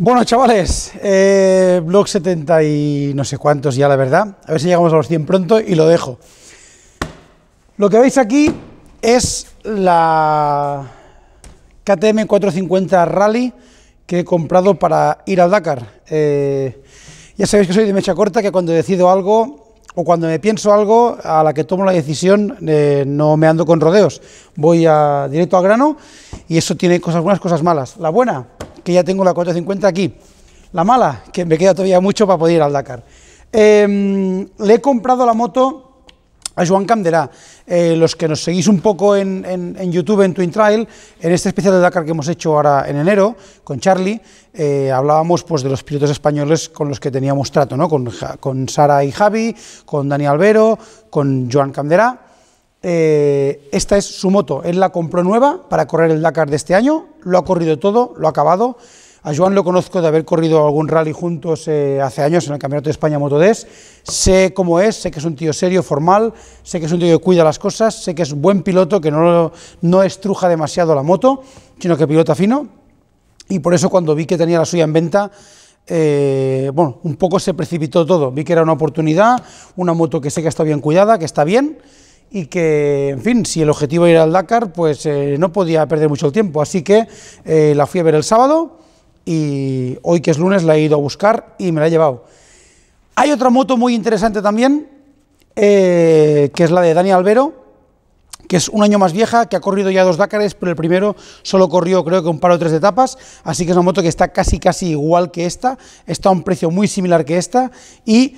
Bueno, chavales, eh, blog 70 y no sé cuántos ya, la verdad. A ver si llegamos a los 100 pronto y lo dejo. Lo que veis aquí es la KTM 450 Rally que he comprado para ir al Dakar. Eh, ya sabéis que soy de mecha corta, que cuando decido algo o cuando me pienso algo, a la que tomo la decisión, eh, no me ando con rodeos. Voy a, directo al grano y eso tiene cosas buenas, cosas malas. La buena, ya tengo la 450 aquí. La mala, que me queda todavía mucho para poder ir al Dakar. Em, le he comprado la moto a Joan Canderá. Eh, los que nos seguís un poco en, en, YouTube, en Twin Trail, en este especial de Dakar que hemos hecho ahora en enero con Charlie, eh, hablábamos pues, de los pilotos españoles con los que teníamos trato, ¿no? con, con Sara y Javi, con Dani Albero, con Joan Canderá. Eh, esta es su moto, él la compró nueva para correr el Dakar de este año, lo ha corrido todo, lo ha acabado. A Joan lo conozco de haber corrido algún rally juntos eh, hace años en el Campeonato de España Motodés. Sé cómo es, sé que es un tío serio, formal, sé que es un tío que cuida las cosas, sé que es un buen piloto, que no, no estruja demasiado la moto, sino que pilota fino. Y por eso cuando vi que tenía la suya en venta, eh, bueno, un poco se precipitó todo. Vi que era una oportunidad, una moto que sé que está bien cuidada, que está bien y que, en fin, si el objetivo era el Dakar, pues eh, no podía perder mucho el tiempo. Así que eh, la fui a ver el sábado y hoy que es lunes la he ido a buscar y me la he llevado. Hay otra moto muy interesante también, eh, que es la de Dani Albero, que es un año más vieja, que ha corrido ya dos Dakares, pero el primero solo corrió creo que un par o tres etapas, así que es una moto que está casi casi igual que esta, está a un precio muy similar que esta, y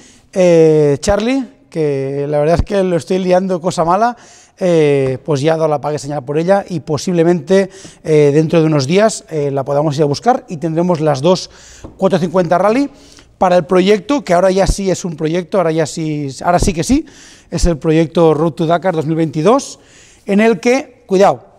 Charlie, que la verdad es que lo estoy liando cosa mala, eh, pues ya dado la pague señal por ella y posiblemente eh, dentro de unos días eh, la podamos ir a buscar y tendremos las dos 450 Rally para el proyecto, que ahora ya sí es un proyecto, ahora ya sí, ahora sí que sí, es el proyecto Road to Dakar 2022, en el que, cuidado,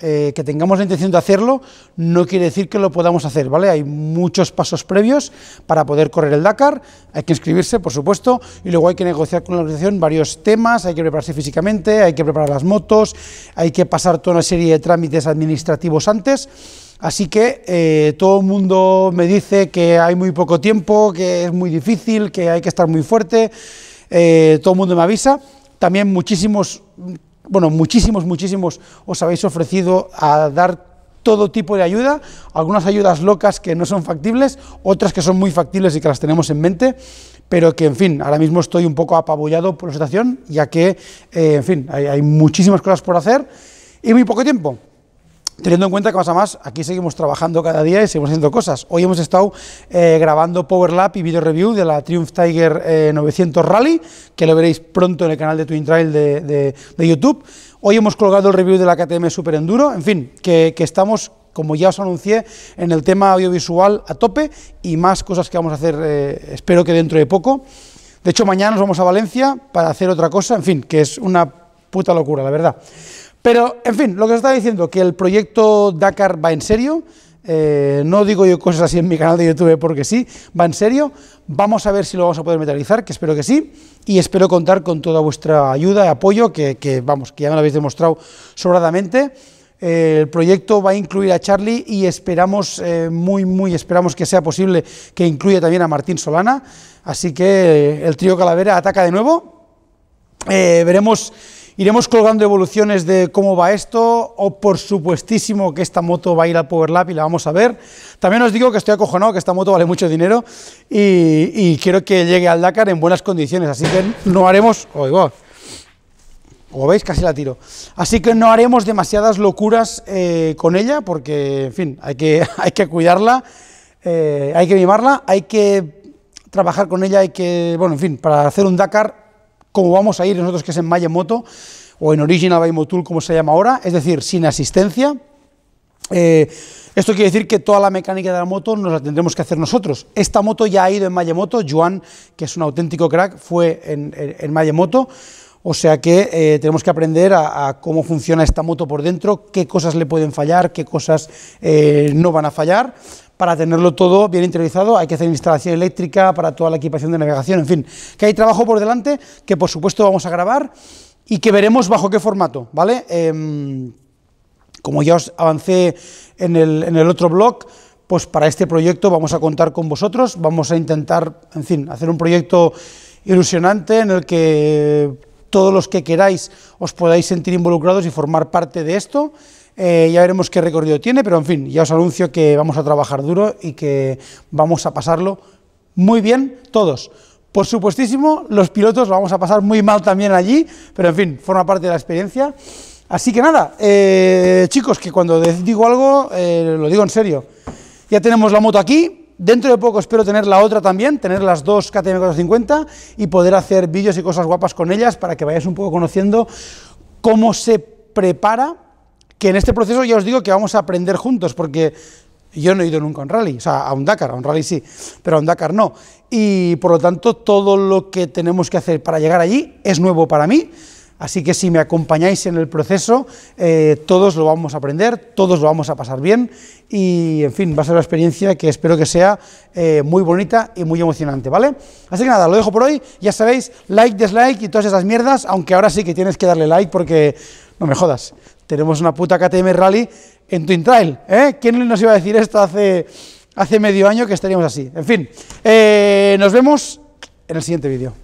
eh, que tengamos la intención de hacerlo, no quiere decir que lo podamos hacer, ¿vale? Hay muchos pasos previos para poder correr el Dakar, hay que inscribirse, por supuesto, y luego hay que negociar con la organización varios temas, hay que prepararse físicamente, hay que preparar las motos, hay que pasar toda una serie de trámites administrativos antes, así que eh, todo el mundo me dice que hay muy poco tiempo, que es muy difícil, que hay que estar muy fuerte, eh, todo el mundo me avisa, también muchísimos bueno, muchísimos, muchísimos os habéis ofrecido a dar todo tipo de ayuda, algunas ayudas locas que no son factibles, otras que son muy factibles y que las tenemos en mente, pero que, en fin, ahora mismo estoy un poco apabullado por la situación, ya que, eh, en fin, hay muchísimas cosas por hacer y muy poco tiempo. Teniendo en cuenta que más a más, aquí seguimos trabajando cada día y seguimos haciendo cosas. Hoy hemos estado eh, grabando Power Lap y video review de la Triumph Tiger 900 eh, Rally, que lo veréis pronto en el canal de Twin Trail de, YouTube. Hoy hemos colgado el review de la KTM Super Enduro. En fin, que, estamos como ya os anuncié, en el tema audiovisual a tope y más cosas que vamos a hacer, eh, espero que dentro de poco. De hecho, mañana nos vamos a Valencia para hacer otra cosa, en fin, que es una puta locura, la verdad. Pero, en fin, lo que os estaba diciendo, que el proyecto Dakar va en serio, eh, no digo yo cosas así en mi canal de YouTube porque sí, va en serio. Vamos a ver si lo vamos a poder metalizar, que espero que sí, y espero contar con toda vuestra ayuda y apoyo, que, vamos, que ya me lo habéis demostrado sobradamente. Eh, el proyecto va a incluir a Charlie y esperamos, eh, muy, muy esperamos que sea posible que incluya también a Martín Solana. Así que el trío Calavera ataca de nuevo. veremos Iremos colgando evoluciones de cómo va esto, o por supuestísimo que esta moto va a ir al Powerlap y la vamos a ver. También os digo que estoy acojonado, que esta moto vale mucho dinero y, quiero que llegue al Dakar en buenas condiciones, así que no haremos... Oh, Como veis, casi la tiro. Así que no haremos demasiadas locuras eh, con ella, porque, en fin, hay que, hay que cuidarla, eh, hay que mimarla, hay que trabajar con ella, hay que... Bueno, en fin, para hacer un Dakar como vamos a ir nosotros que es en Mayemoto, o en Original by Motul, como se llama ahora, es decir, sin asistencia. Eh, esto quiere decir que toda la mecánica de la moto nos la tendremos que hacer nosotros. Esta moto ya ha ido en Mayemoto, Joan, que es un auténtico crack, fue en, en, en Mayemoto. O sea que eh, tenemos que aprender a, cómo funciona esta moto por dentro, qué cosas le pueden fallar, qué cosas eh, no van a fallar. Para tenerlo todo bien interiorizado hay que hacer instalación eléctrica para toda la equipación de navegación, en fin, que hay trabajo por delante que por supuesto vamos a grabar y que veremos bajo qué formato, ¿vale? Em, como ya os avancé en el, en el otro blog, pues para este proyecto vamos a contar con vosotros, vamos a intentar, en fin, hacer un proyecto ilusionante en el que todos los que queráis os podáis sentir involucrados y formar parte de esto. Eh, ya veremos qué recorrido tiene, pero en fin, ya os anuncio que vamos a trabajar duro y que vamos a pasarlo muy bien todos. Por supuestísimo, los pilotos lo vamos a pasar muy mal también allí, pero en fin, forma parte de la experiencia. Así que nada, eh, chicos, que cuando digo algo, eh, lo digo en serio. Ya tenemos la moto aquí, Dentro de poco espero tener la otra también, tener las dos KTM 450 y poder hacer vídeos y cosas guapas con ellas para que vayáis un poco conociendo cómo se prepara, que en este proceso ya os digo que vamos a aprender juntos, porque yo no he ido nunca a un rally, o sea, a un Dakar, a un rally sí, pero a un Dakar no. Y por lo tanto, todo lo que tenemos que hacer para llegar allí es nuevo para mí. Así que si me acompañáis en el proceso, eh, todos lo vamos a aprender, todos lo vamos a pasar bien y, en fin, va a ser una experiencia que espero que sea eh, muy bonita y muy emocionante, ¿vale? Así que nada, lo dejo por hoy. Ya sabéis, like, dislike y todas esas mierdas, aunque ahora sí que tienes que darle like porque, no me jodas, tenemos una puta KTM Rally en Twin Trail, ¿eh? ¿Quién nos iba a decir esto hace, hace medio año que estaríamos así? En fin, eh, nos vemos en el siguiente vídeo.